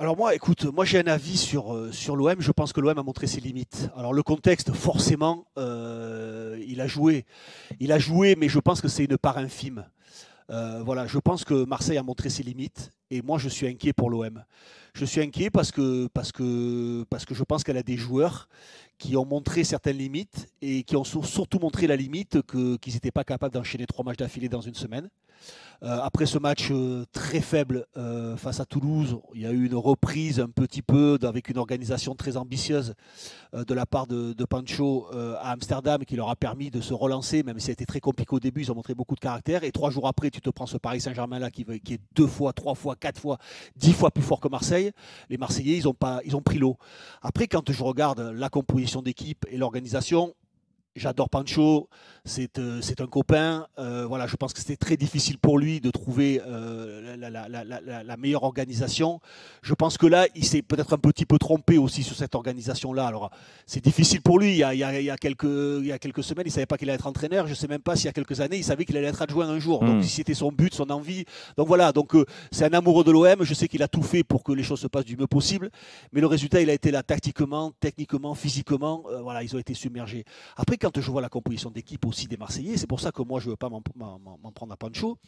alors moi, écoute, moi j'ai un avis sur, euh, sur l'OM. Je pense que l'OM a montré ses limites. Alors le contexte, forcément, euh, il a joué. Il a joué, mais je pense que c'est une part infime. Euh, voilà, je pense que Marseille a montré ses limites et moi je suis inquiet pour l'OM. Je suis inquiet parce que, parce que, parce que je pense qu'elle a des joueurs qui ont montré certaines limites et qui ont surtout montré la limite qu'ils n'étaient pas capables d'enchaîner trois matchs d'affilée dans une semaine. Euh, après ce match euh, très faible euh, face à Toulouse, il y a eu une reprise un petit peu avec une organisation très ambitieuse de la part de, Pancho à Amsterdam qui leur a permis de se relancer, même si ça a été très compliqué au début, ils ont montré beaucoup de caractère. Et trois jours après, tu te prends ce Paris Saint-Germain-là qui, est deux fois, trois fois, quatre fois, dix fois plus fort que Marseille. Les Marseillais, ils ont, pas, ils ont pris l'eau. Après, quand je regarde la composition d'équipe et l'organisation, J'adore Pancho, c'est euh, un copain. Euh, voilà, je pense que c'était très difficile pour lui de trouver euh, la, meilleure organisation. Je pense que là, il s'est peut-être un petit peu trompé aussi sur cette organisation-là. Alors, c'est difficile pour lui. Il y, a, quelques, il y quelques semaines, il ne savait pas qu'il allait être entraîneur. Je ne sais même pas s'il y a quelques années, il savait qu'il allait être adjoint un jour. Donc, hmm. si c'était son but, son envie. Donc voilà, donc c'est un amoureux de l'OM. Je sais qu'il a tout fait pour que les choses se passent du mieux possible. Mais le résultat, il a été là tactiquement, techniquement, physiquement. voilà, ils ont été submergés. Après, quand je vois la composition d'équipe aussi des Marseillais, c'est pour ça que moi je ne veux pas m'en prendre à Pancho,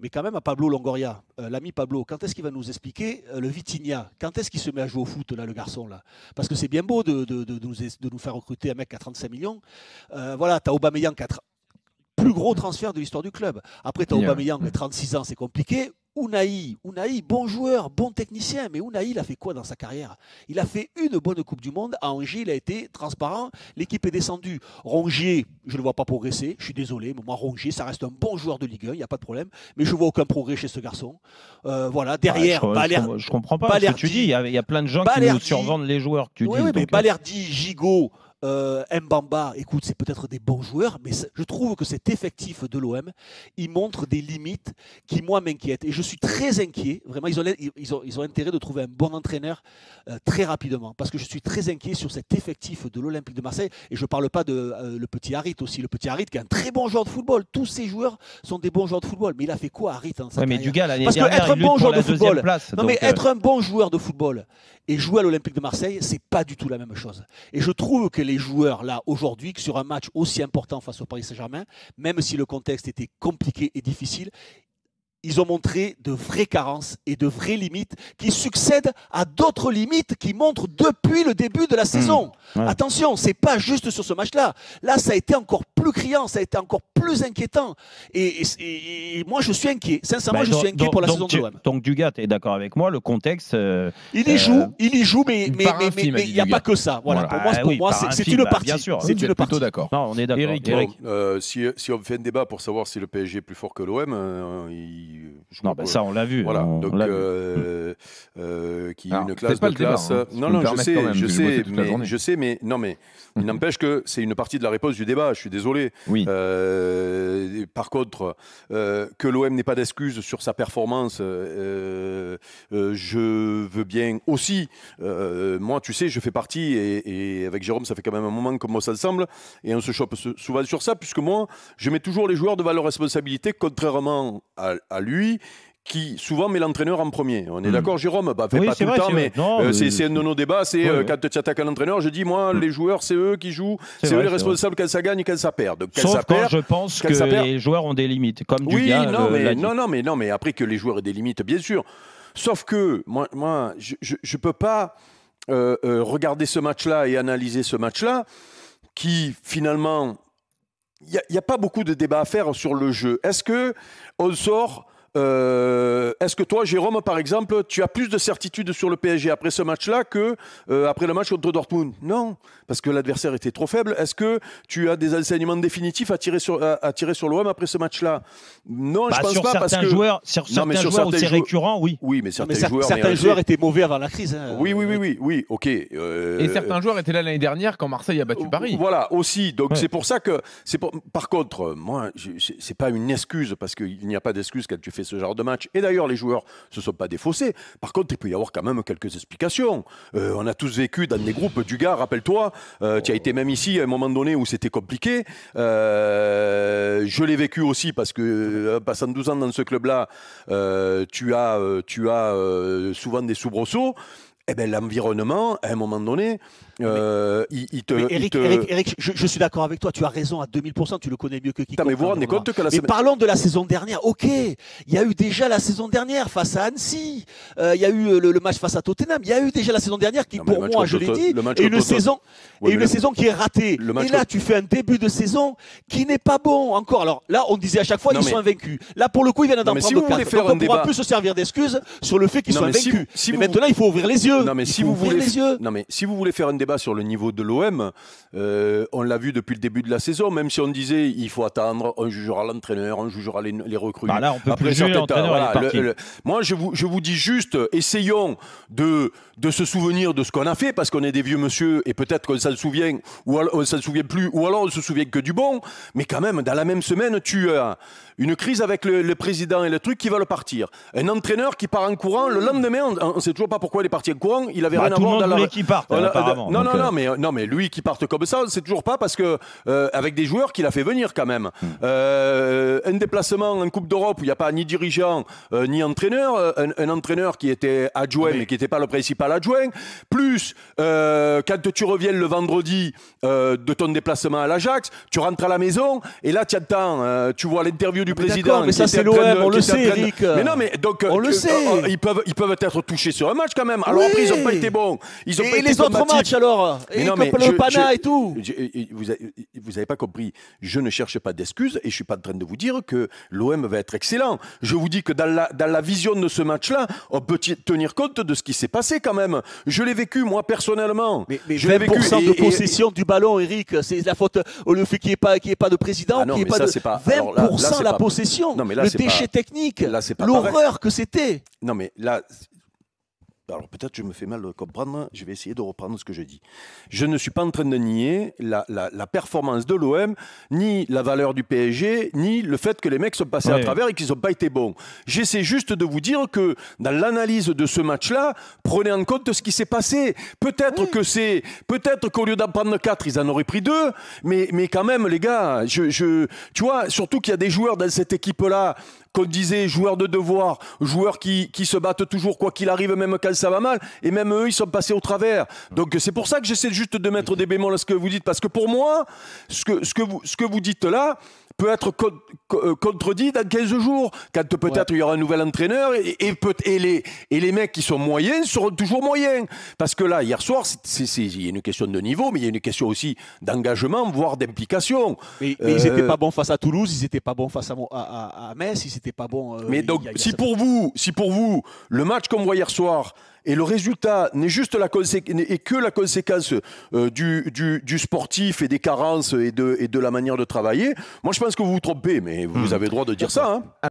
mais quand même à Pablo Longoria, euh, l'ami Pablo, quand est-ce qu'il va nous expliquer euh, le Vitinha Quand est-ce qu'il se met à jouer au foot, là, le garçon là Parce que c'est bien beau de, nous, de, nous, faire recruter un mec à 35 millions. Euh, voilà, tu as Aubameyang plus gros transfert de l'histoire du club. Après, tu as Aubameyang, 36 ans, c'est compliqué. Unai, Unai, bon joueur, bon technicien, mais Unai, il a fait quoi dans sa carrière Il a fait une bonne Coupe du Monde. À Angers, il a été transparent. L'équipe est descendue. Rongier, je ne le vois pas progresser. Je suis désolé, mais moi, Rongier, ça reste un bon joueur de Ligue 1, il n'y a pas de problème. Mais je ne vois aucun progrès chez ce garçon. Euh, voilà, bah, derrière, je, comprends pas ce que tu dis. Il y, a, plein de gens qui nous survendent les joueurs. tu dis, oui, mais euh, Balerdi, Gigot, euh, Mbamba, écoute, c'est peut-être des bons joueurs, mais je trouve que cet effectif de l'OM, il montre des limites qui, moi, m'inquiètent. Et je suis très inquiet. Vraiment, ils ont, intérêt de trouver un bon entraîneur euh, très rapidement, parce que je suis très inquiet sur cet effectif de l'Olympique de Marseille. Et je ne parle pas de euh, le petit Harit aussi. Le petit Harit, qui est un très bon joueur de football. Tous ces joueurs sont des bons joueurs de football. Mais il a fait quoi, Harit Parce que être un bon joueur de football, et jouer à l'Olympique de Marseille, c'est pas du tout la même chose. Et je trouve que les joueurs là aujourd'hui que sur un match aussi important face au Paris Saint-Germain, même si le contexte était compliqué et difficile, ils ont montré de vraies carences et de vraies limites qui succèdent à d'autres limites qui montrent depuis le début de la mmh. saison. Attention, c'est pas juste sur ce match-là. Là, ça a été encore plus criant, ça a été encore plus inquiétant. Et, moi, je suis inquiet. Sincèrement, ben, je suis inquiet pour la saison de l'OM. Donc, Dugat est d'accord avec moi, le contexte. Euh, il y joue, euh, il y joue, mais il mais, n'y a pas que ça. Voilà, ah Pour moi, c'est une bah, partie. C'est une partie. d'accord. on est d'accord. Euh, si, on fait un débat pour savoir si le PSG est plus fort que l'OM, non, ben ça, on l'a vu. donc, qui une classe de classe. Non, hein. non, je sais, je sais, mais non, mais il n'empêche que c'est une partie de la réponse du débat. Je suis désolé. Oui. Euh, par contre, euh, que l'OM n'ait pas d'excuses sur sa performance, euh, je veux bien aussi. moi, tu sais, je fais partie, et, avec Jérôme, ça fait quand même un moment ça le semble et on se chope souvent sur ça, puisque moi, je mets toujours les joueurs devant valeur responsabilité contrairement à, à lui qui souvent met l'entraîneur en premier. On est hmm. d'accord, Jérôme bah, pas tout le temps, mais euh, c'est un de nos débats. C'est euh, quand tu attaques à l'entraîneur, je dis moi, hmm. les joueurs, c'est eux qui jouent, c'est eux les responsables quand ça gagne et quand ça perd. Quand Sauf je pense que les joueurs ont des limites, comme oui, non, euh, mais, non, mais non, mais après que les joueurs aient des limites, bien sûr. Sauf que moi, je, ne peux pas regarder ce match-là et analyser ce match-là, qui finalement il n'y a, pas beaucoup de débats à faire sur le jeu. Est-ce que on sort euh, est-ce que toi, Jérôme, par exemple, tu as plus de certitude sur le PSG après ce match-là que euh, après le match contre Dortmund Non parce que l'adversaire était trop faible. Est-ce que tu as des enseignements définitifs à tirer sur, à, tirer sur l'OM après ce match-là Non, je bah, pense pas. parce que... joueurs, sur, certains, joueurs, c'est récurrent, oui. Oui, mais certains, joueurs, certains joueurs étaient mauvais avant la crise. Hein. Oui, oui, oui, oui, oui, ok. Euh, Et certains joueurs étaient là l'année dernière quand Marseille a battu euh, Paris. Voilà, aussi. Donc c'est pour ça que. c'est Par contre, moi, c'est pas une excuse, parce qu'il n'y a pas d'excuse quand tu fais ce genre de match. Et d'ailleurs, les joueurs se sont pas défaussés. Par contre, il peut y avoir quand même quelques explications. Euh, on a tous vécu dans des groupes du gars, rappelle-toi, euh, tu as été même ici à un moment donné où c'était compliqué. Euh, je l'ai vécu aussi parce que euh, passant 12 ans dans ce club-là, tu as, tu as souvent des soubresauts eh ben, l'environnement, à un moment donné, euh, il, te, Eric, je, suis d'accord avec toi, tu as raison à 2000%, tu le connais mieux que qui. Mais parlons de la saison dernière, ok, il y a eu déjà la saison dernière face à Annecy, euh, il y a eu euh, le, match face à Tottenham, il y a eu déjà la saison dernière qui, pour moi, je l'ai dit, est une, saison, et une saison qui est ratée. et là, tu fais un début de saison qui n'est pas bon encore. Alors là, on disait à chaque fois, qu'ils sont invaincus. Là, pour le coup, ils viennent d'en prendre on ne pourra plus se servir d'excuses sur le fait qu'ils sont invaincus. maintenant, il faut ouvrir les yeux. Non mais, si vous voulez, non mais si vous voulez faire un débat sur le niveau de l'OM, euh, on l'a vu depuis le début de la saison. Même si on disait il faut attendre, on jugera l'entraîneur, on jugera les, recrues. Bah peut plus moi, je vous, je vous dis juste, essayons de de se souvenir de ce qu'on a fait parce qu'on est des vieux monsieur et peut-être qu'on s'en souvient ou on s'en souvient plus ou alors on se souvient que du bon. Mais quand même, dans la même semaine, tu as une crise avec le, le président et le truc qui va le partir. Un entraîneur qui part en courant le lendemain, on ne sait toujours pas pourquoi il est parti en courant il avait bah, rien à voir Qui apparemment. Non, non, euh. non, mais, euh, non, mais lui qui parte comme ça, c'est toujours pas parce que euh, avec des joueurs qu'il a fait venir quand même. Hmm. un déplacement en Coupe d'Europe où il n'y a pas ni dirigeant ni entraîneur, un, entraîneur qui était adjoint mais, qui n'était pas le principal adjoint, plus quand tu reviens le vendredi de ton déplacement à l'Ajax, tu rentres à la maison et là tu attends, tu vois l'interview du président. Mais ça c'est l'OM, on le sait, Eric. Mais non, mais donc ils peuvent ils peuvent être touchés sur un match quand même. Alors ils n'ont pas été bons. Ils ont et, et les autres matchs alors Et le Pana et tout Vous n'avez pas compris. Je ne cherche pas d'excuses et je ne suis pas en train de vous dire que l'OM va être excellent. Je vous dis que dans la, vision de ce match-là, on peut tenir compte de ce qui s'est passé quand même. Je l'ai vécu, moi, personnellement. Mais, 20% de possession du ballon, Eric, c'est la faute au oh, le fait qu'il n'y ait, pas, de président, ah pas ça, de. 20% la possession, le déchet technique, l'horreur que c'était. Non, mais là, bah, alors peut-être je me fais mal de comprendre, je vais essayer de reprendre ce que je dis. Je ne suis pas en train de nier la, performance de l'OM, ni la valeur du PSG, ni le fait que les mecs sont passés à travers et qu'ils n'ont pas été bons. J'essaie juste de vous dire que dans l'analyse de ce match-là, prenez en compte ce qui s'est passé. Peut-être que c'est, peut-être qu'au lieu d'en prendre 4, ils en auraient pris 2, mais, mais quand même, les gars, je, je tu vois, surtout qu'il y a des joueurs dans cette équipe-là qu'on disait joueurs de devoir, joueurs qui, qui se battent toujours quoi qu'il arrive, même quand ça va mal. Et même eux, ils sont passés au travers. Donc c'est pour ça que j'essaie juste de mettre des bémols à ce que vous dites, parce que pour moi, ce que, ce que, vous, ce que vous dites là, peut être euh, contredit dans 15 jours, quand peut-être il y aura un nouvel entraîneur et, et, peut les, et les mecs qui sont moyens seront toujours moyens. Parce que là, hier soir, il y a une question de niveau, mais il y a une question aussi d'engagement, voire d'implication. Mais, ils n'étaient euh, pas bons face à Toulouse, ils n'étaient pas bons face à, à, à Metz, ils n'étaient pas bons. Euh, mais donc, si, pour vous, si pour vous, le match qu'on voit hier soir, et le résultat n'est juste la et que la conséquence du, du, du, sportif et des carences et de, et de la manière de travailler. Moi, je pense est-ce que vous vous trompez, mais vous hmm. avez le droit de dire ça. Hein.